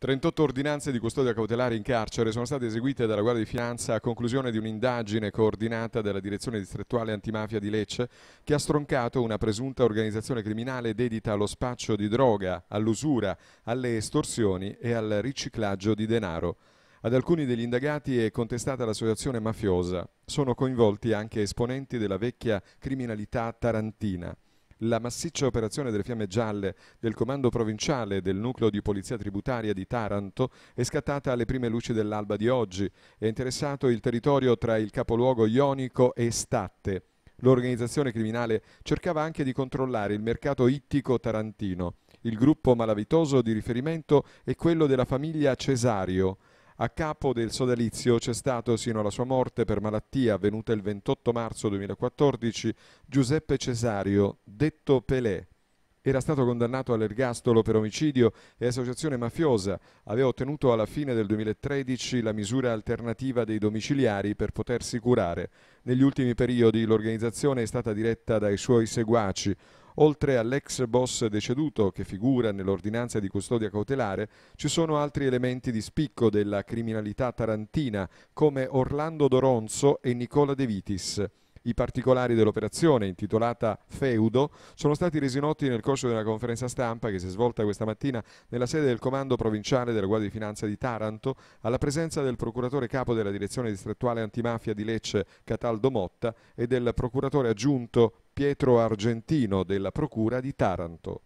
38 ordinanze di custodia cautelare in carcere sono state eseguite dalla Guardia di Finanza a conclusione di un'indagine coordinata dalla Direzione Distrettuale Antimafia di Lecce che ha stroncato una presunta organizzazione criminale dedita allo spaccio di droga, all'usura, alle estorsioni e al riciclaggio di denaro. Ad alcuni degli indagati è contestata l'associazione mafiosa. Sono coinvolti anche esponenti della vecchia criminalità tarantina la massiccia operazione delle fiamme gialle del comando provinciale del nucleo di polizia tributaria di Taranto è scattata alle prime luci dell'alba di oggi. e È interessato il territorio tra il capoluogo ionico e Statte. L'organizzazione criminale cercava anche di controllare il mercato ittico tarantino. Il gruppo malavitoso di riferimento è quello della famiglia Cesario, a capo del sodalizio c'è stato sino alla sua morte per malattia avvenuta il 28 marzo 2014 Giuseppe Cesario, detto Pelé. Era stato condannato all'ergastolo per omicidio e associazione mafiosa. Aveva ottenuto alla fine del 2013 la misura alternativa dei domiciliari per potersi curare. Negli ultimi periodi l'organizzazione è stata diretta dai suoi seguaci. Oltre all'ex boss deceduto che figura nell'ordinanza di custodia cautelare, ci sono altri elementi di spicco della criminalità tarantina come Orlando Doronzo e Nicola De Vitis. I particolari dell'operazione, intitolata Feudo, sono stati resi noti nel corso di una conferenza stampa che si è svolta questa mattina nella sede del Comando Provinciale della Guardia di Finanza di Taranto, alla presenza del procuratore capo della Direzione Distrettuale Antimafia di Lecce, Cataldo Motta, e del procuratore aggiunto Pietro Argentino della Procura di Taranto.